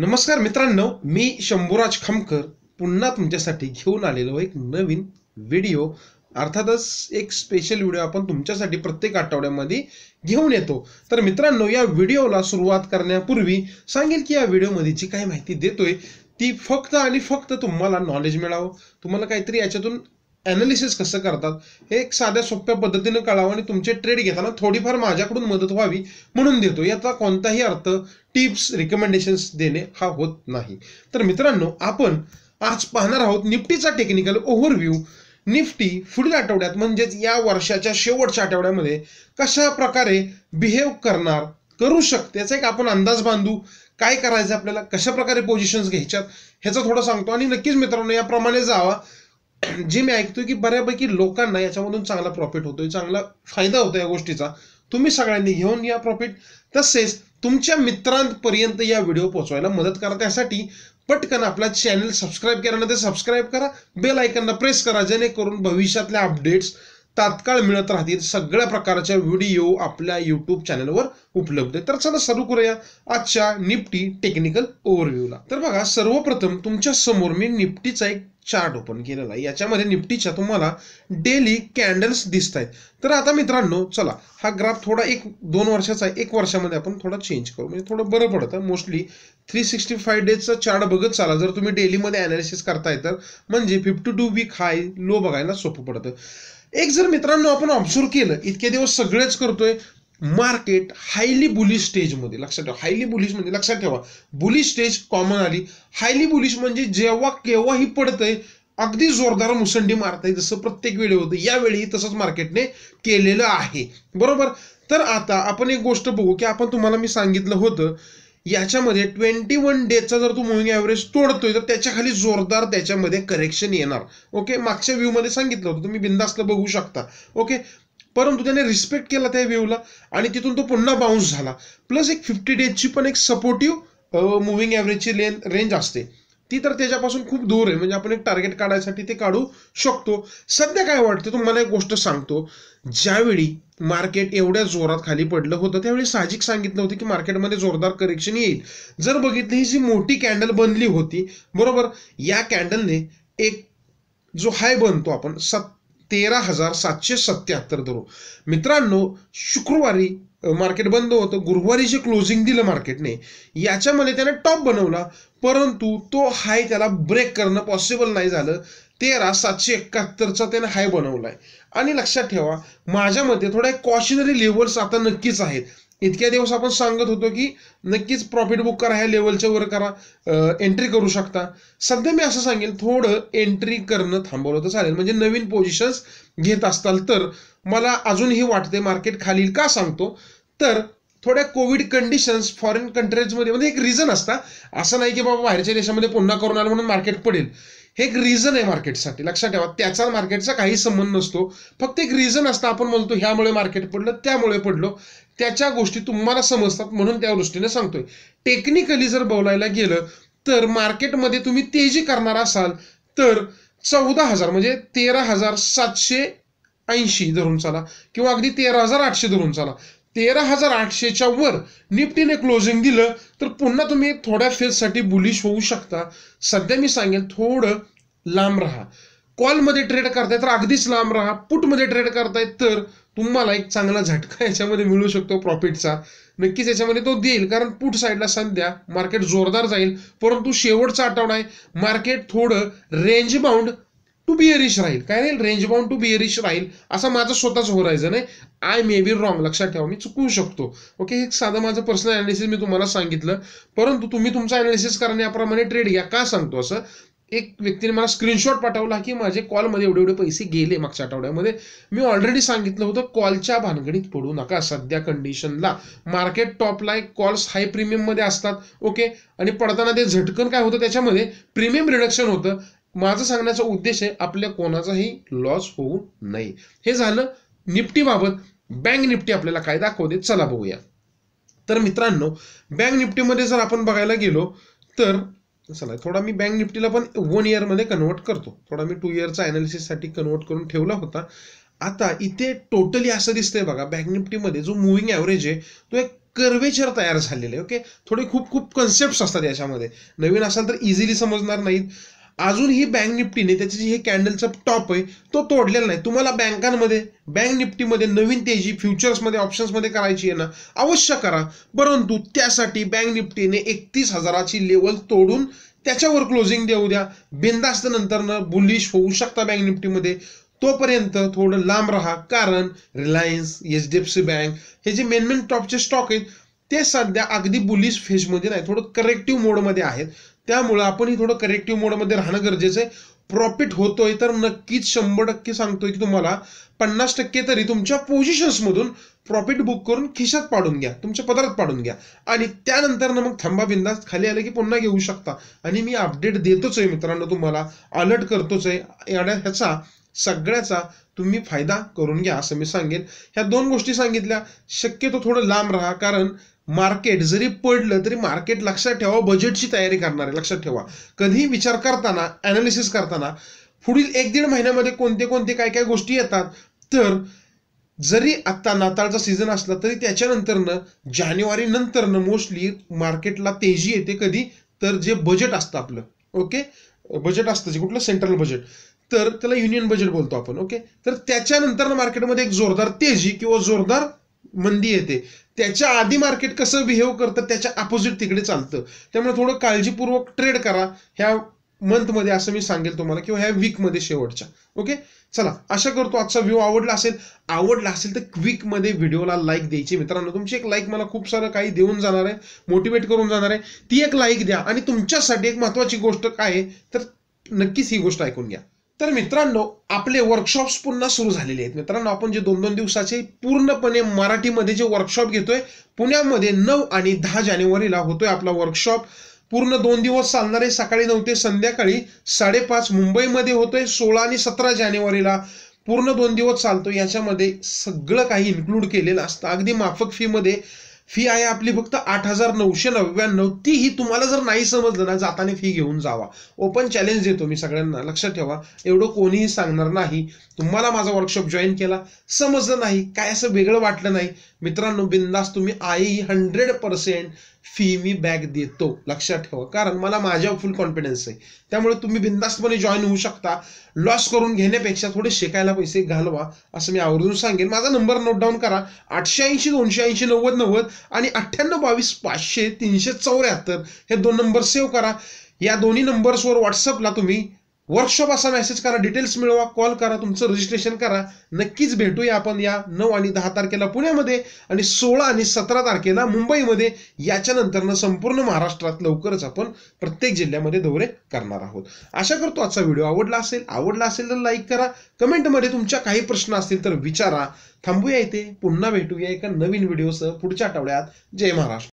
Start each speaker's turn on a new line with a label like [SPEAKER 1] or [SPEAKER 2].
[SPEAKER 1] नमस्कार मित्रांनो मी शंभूराज खमकर पुन्हा तुमच्यासाठी घेऊन आलेलो एक नवीन व्हिडिओ अर्थातच एक स्पेशल व्हिडिओ आपण तुमच्यासाठी प्रत्येक आठवड्यामध्ये घेऊन येतो तर मित्रांनो या व्हिडिओला सुरुवात करण्यापूर्वी सांगेल की या व्हिडिओमध्ये जी काही माहिती देतोय ती फक्त आणि फक्त तुम्हाला नॉलेज मिळावं तुम्हाला काहीतरी याच्यातून अनालिसिस कसं करतात हे एक साध्या सोप्या पद्धतीने कळावं आणि तुमचे ट्रेड घेताना थोडीफार माझ्याकडून मदत व्हावी म्हणून देतो याचा कोणताही अर्थ टिप्स रिकमेंडेशन्स देणे हा होत नाही तर मित्रांनो आपण आज पाहणार आहोत निफ्टीचा टेक्निकल ओव्हरव्ह्यू निफ्टी पुढील आठवड्यात म्हणजेच या वर्षाच्या शेवटच्या आठवड्यामध्ये कशा प्रकारे बिहेव करणार करू शकते याचा एक आपण अंदाज बांधू काय करायचं आपल्याला कशा प्रकारे पोझिशन्स घ्यायच्यात ह्याचं थोडं सांगतो आणि नक्कीच मित्रांनो याप्रमाणे जावा जी मी ऐकतोय की बऱ्यापैकी लोकांना याच्यामधून चांगला प्रॉफिट होतोय चांगला फायदा होतो या गोष्टीचा तुम्ही सगळ्यांनी घेऊन या प्रॉफिट तसेच तुमच्या मित्रांपर्यंत या व्हिडिओ पोहोचवायला मदत करा त्यासाठी पटकन आपला चॅनल सबस्क्राईब केल्यानंतर सबस्क्राईब करा बेल आयकनला प्रेस करा जेणेकरून भविष्यातल्या अपडेट्स तात्काळ मिळत राहतील सगळ्या प्रकारच्या व्हिडिओ आपल्या यूट्यूब चॅनलवर उपलब्ध आहे तर चला सुरू करूया आजच्या निफ्टी टेक्निकल ओव्हरव्ह्यूला तर बघा सर्वप्रथम तुमच्या समोर मी निफ्टीचा एक चार्ट ओपन केलेला आहे याच्यामध्ये निफ्टीच्या तुम्हाला डेली कॅन्डल्स दिसत आहेत तर आता मित्रांनो चला हा ग्राफ थोडा एक दोन वर्षाचा आहे एक वर्षामध्ये आपण थोडा चेंज करू म्हणजे थोडं बरं पडतं मोस्टली थ्री सिक्स्टी फाय डेजचा चार्ट बघत चाला जर तुम्ही डेलीमध्ये अनालिसिस करताय तर म्हणजे fifty two week high low बघायला सोपं पडतं एक जर मित्रांनो आपण ऑब्झर्व केलं इतके दिवस सगळेच करतोय मार्केट हायली बुलिश स्टेजमध्ये लक्षात ठेवा हायली बुलिश म्हणजे लक्षात ठेवा बुलिश स्टेज कॉमन आली हायली बुलिश म्हणजे जेव्हा केव्हाही पडतंय अगदी जोरदार मुसंडी मारताय जसं प्रत्येक वेळी होतं यावेळी तसंच मार्केटने केलेलं आहे बरोबर तर आता आपण एक गोष्ट बघू की आपण तुम्हाला मी सांगितलं होतं याच्यामध्ये ट्वेंटी वन डेजचा जर तू मुव्हिंग ॲव्हरेज तोडतोय तर त्याच्याखाली जोरदार त्याच्यामध्ये करेक्शन येणार ओके मागच्या मध्ये सांगितलं होतं तुम्ही बिंदासला बघू शकता ओके परंतु त्याने रिस्पेक्ट केला त्या व्ह्यूला आणि तिथून तो पुन्हा बाउन्स झाला प्लस एक फिफ्टी डेजची पण एक सपोर्टिव्ह मुव्हिंग ॲव्हरेजची लेन रेंज असते ती तर त्याच्यापासून खूप दूर आहे म्हणजे आपण एक टार्गेट काढायसाठी ते काढू शकतो सध्या काय वाटतं तुम्हाला एक गोष्ट सांगतो ज्यावेळी मार्केट एवढ्या जोरात खाली पडलं होतं त्यावेळी साहजिक सांगितलं होतं की मार्केटमध्ये जोरदार करेक्शन येईल जर बघितलं ही जी मोठी कॅन्डल बनली होती बरोबर या कॅन्डलने एक जो हाय बनतो आपण सत तेरा हजार सातशे सत्याहत्तर धरू मित्रांनो शुक्रवारी मार्केट बंद होतं गुरुवारी जे क्लोजिंग दिलं मार्केटने याच्यामध्ये त्याने टॉप बनवला परंतु तो हाय त्याला ब्रेक करणं पॉसिबल नाही झालं तेरा सातशे एकाहत्तरचा त्याने हाय बनवलाय आणि लक्षात ठेवा माझ्या मते थोड्या कॉशनरी लेवल्स आता नक्कीच आहेत इतक्या दिवस आपण सांगत होतो की नक्कीच प्रॉफिट बुक करा ह्या लेवलच्या वर करा एंट्री करू शकता सध्या मी असं सांगेल थोडं एंट्री करणं थांबवलं तर चालेल म्हणजे नवीन पोझिशन्स घेत असताल तर मला अजूनही वाटते मार्केट खालील का सांगतो तर थोड्या कोविड कंडिशन्स फॉरेन कंट्रीजमध्ये म्हणजे एक रिझन असता असं नाही की बाबा बाहेरच्या देशामध्ये पुन्हा करून आलं म्हणून मार्केट पडेल हे एक रिझन आहे मार्केटसाठी लक्षात ठेवा त्याचा मार्केटचा काही संबंध नसतो फक्त एक रिझन असतं आपण म्हणतो ह्यामुळे मार्केट पडलं त्यामुळे पडलो त्याच्या गोष्टी तुम्हाला समजतात म्हणून त्या दृष्टीने सांगतोय टेक्निकली जर बोलायला गेलं तर मार्केटमध्ये तुम्ही तेजी करणार असाल तर चौदा हजार म्हणजे तेरा हजार सातशे ऐंशी धरून चाला किंवा अगदी तेरा हजार आठशे धरून चाला तेरा हजार आठशेच्या वर निफ्टीने क्लोजिंग दिलं तर पुन्हा तुम्ही थोड्या फेजसाठी बुलिश होऊ शकता सध्या मी सांगेन थोडं लांब राहा कॉलमध्ये ट्रेड करताय तर अगदीच लांब राहा पुटमध्ये ट्रेड करतायत तर तुम्हाला एक चांगला झटका याच्यामध्ये मिळू शकतो प्रॉफिटचा नक्कीच याच्यामध्ये तो देईल कारण पुट साईडला सध्या मार्केट जोरदार जाईल परंतु शेवटचा आठवडा आहे मार्केट थोडं रेंज बाउंड टू बिअरिश राहील काय राहील रेंज बाउंड टू बिअरिश राहील असा माझं स्वतःच होरायझन आहे आय मे बी रॉंग लक्षात ठेवा मी चुकवू शकतो ओके एक साधं माझं पर्सनल अनालिसिस मी तुम्हाला सांगितलं परंतु तुम्ही तुमचं अनालिसिस याप्रमाणे ट्रेड घ्या का सांगतो असं एक व्यक्तीने मला स्क्रीनशॉट पाठवला की माझे कॉलमध्ये एवढे एवढे पैसे गेले मागच्या आठवड्यामध्ये मी ऑलरेडी सांगितलं होतं कॉलच्या भानगडीत पडू नका सध्या कंडिशनला मार्केट टॉपला एक कॉल्स हाय प्रीमियममध्ये असतात ओके आणि पडताना ते झटकन काय होतं त्याच्यामध्ये प्रीमियम रिडक्शन होतं माझं सांगण्याचा उद्देश आहे आपल्या कोणाचाही लॉस होऊ नये हे झालं निफ्टीबाबत बँक निफ्टी आपल्याला काय दाखवते चला बघूया तर मित्रांनो बँक निफ्टीमध्ये जर आपण बघायला गेलो तर चला थोडा मी बँक निफ्टीला पण वन इयरमध्ये कन्वर्ट करतो थोडा मी टू इयरचा साठी कन्वर्ट करून ठेवला होता आता इथे टोटली असं दिसतंय बघा बँक निफ्टीमध्ये जो मुव्हिंग ॲव्हरेज आहे तो एक कर्वेचर तयार आहे ओके थोडे खूप खूप कन्सेप्ट असतात याच्यामध्ये नवीन असाल तर इझिली समजणार नाहीत अजून ही बँक निफ्टीने त्याची जी हे कॅन्डलचा टॉप आहे तो तोडलेला नाही तुम्हाला बँकांमध्ये बँक निफ्टीमध्ये नवीन तेजी फ्युचर्समध्ये मध्ये करायची आहे ना अवश्य करा परंतु त्यासाठी बँक निफ्टीने एकतीस हजाराची लेवल तोडून त्याच्यावर क्लोजिंग देऊ द्या बिंदास्त ना बुलिश होऊ शकता बँक निफ्टीमध्ये तोपर्यंत थोडं लांब राहा कारण Reliance H D F C bank हे जे मेन मेन टॉपचे स्टॉक आहेत ते सध्या अगदी बुलिश फेजमध्ये नाही थोडं करेक्टिव्ह मोडमध्ये आहेत त्यामुळे आपण ही थोडं करेक्टिव्ह मोडमध्ये राहणं गरजेचं आहे प्रॉफिट होतोय तर नक्कीच शंभर टक्के सांगतोय की तुम्हाला पन्नास टक्के तरी तुमच्या पोझिशन्समधून प्रॉफिट बुक करून खिशात पाडून घ्या तुमच्या पदरात पाडून घ्या आणि त्यानंतर ना मग थांबा बिंदास खाली आलं की पुन्हा घेऊ शकता आणि मी अपडेट देतोच आहे मित्रांनो तुम्हाला अलर्ट करतोच आहे याड्या ह्याचा सगळ्याचा तुम्ही फायदा करून घ्या असं मी सांगेन ह्या दोन गोष्टी सांगितल्या शक्यतो थोडं लांब राहा कारण मार्केट जरी पडलं तरी मार्केट लक्षात ठेवा बजेटची तयारी करणार आहे लक्षात ठेवा कधीही विचार करताना ॲनालिसिस करताना पुढील एक दीड महिन्यामध्ये कोणते कोणते काय काय गोष्टी येतात तर जरी आत्ता नाताळचा सीझन असला तरी त्याच्यानंतरनं जानेवारी नंतरनं मोस्टली मार्केटला तेजी येते कधी तर जे बजेट असतं आपलं ओके बजेट असतं जे कुठलं सेंट्रल बजेट तर त्याला युनियन बजेट बोलतो आपण ओके तर त्याच्यानंतर मार्केटमध्ये एक जोरदार तेजी किंवा जोरदार मंदी येते त्याच्या आधी मार्केट कसं बिहेव करतं त्याच्या अपोजिट तिकडे चालतं त्यामुळे थोडं काळजीपूर्वक ट्रेड करा ह्या मंथमध्ये असं मी सांगेल तुम्हाला किंवा ह्या वीकमध्ये शेवटच्या ओके चला आशा करतो आजचा व्ह्यू आवडला असेल आवडला असेल तर क्विकमध्ये व्हिडिओला लाईक द्यायची मित्रांनो तुमची एक लाईक मला खूप सारं काही देऊन जाणार आहे मोटिवेट करून जाणार आहे ती एक लाईक द्या आणि तुमच्यासाठी एक महत्त्वाची गोष्ट काय आहे तर नक्कीच ही गोष्ट ऐकून घ्या तर मित्रांनो आपले वर्कशॉप्स पुन्हा सुरू झालेले आहेत मित्रांनो आपण जे दोन दोन दिवसाचे पूर्णपणे मराठीमध्ये जे वर्कशॉप घेतोय पुण्यामध्ये नऊ आणि दहा जानेवारीला होतोय आपला वर्कशॉप पूर्ण दोन दिवस चालणारे सकाळी नऊ ते संध्याकाळी साडेपाच मुंबईमध्ये होतोय सोळा आणि सतरा जानेवारीला पूर्ण दोन दिवस चालतो याच्यामध्ये सगळं काही इन्क्लूड केलेलं असतं अगदी माफक फीमध्ये फी आहे आपली फक्त आठ हजार नऊशे नव्याण्णव ही तुम्हाला जर नाही समजलं ना जाताना फी घेऊन जावा ओपन चॅलेंज देतो मी सगळ्यांना लक्षात ठेवा एवढं कोणीही सांगणार नाही तुम्हाला माझा वर्कशॉप जॉईन केला समजलं नाही काय असं वेगळं वाटलं नाही मित्रांनो बिंदास तुम्ही आयई हंड्रेड पर्सेंट फी मी बॅग देतो लक्षात ठेवा कारण मला माझ्यावर फुल कॉन्फिडन्स आहे त्यामुळे तुम्ही बिंदास्तपणे जॉईन होऊ शकता लॉस करून घेण्यापेक्षा थोडे शिकायला पैसे घालवा असं मी आवर्जून सांगेन माझा नंबर नोट डाऊन करा आठशे ऐंशी दोनशे ऐंशी नव्वद नव्वद आणि अठ्ठ्याण्णव बावीस पाचशे तीनशे चौऱ्याहत्तर हे दोन नंबर सेव्ह करा या दोन्ही नंबर्सवर व्हॉट्सअपला तुम्ही वर्कशॉप असा मेसेज करा डिटेल्स मिळवा कॉल करा तुमचं रजिस्ट्रेशन करा नक्कीच भेटूया आपण या नऊ आणि दहा तारखेला पुण्यामध्ये आणि सोळा आणि सतरा तारखेला मुंबईमध्ये याच्यानंतरनं संपूर्ण महाराष्ट्रात लवकरच आपण प्रत्येक जिल्ह्यामध्ये दौरे करणार आहोत आशा करतो आजचा व्हिडिओ आवडला असेल आवडला असेल तर लाईक करा कमेंटमध्ये तुमच्या काही प्रश्न असतील तर विचारा थांबूया इथे पुन्हा भेटूया एका नवीन व्हिडिओसह पुढच्या आठवड्यात जय महाराष्ट्र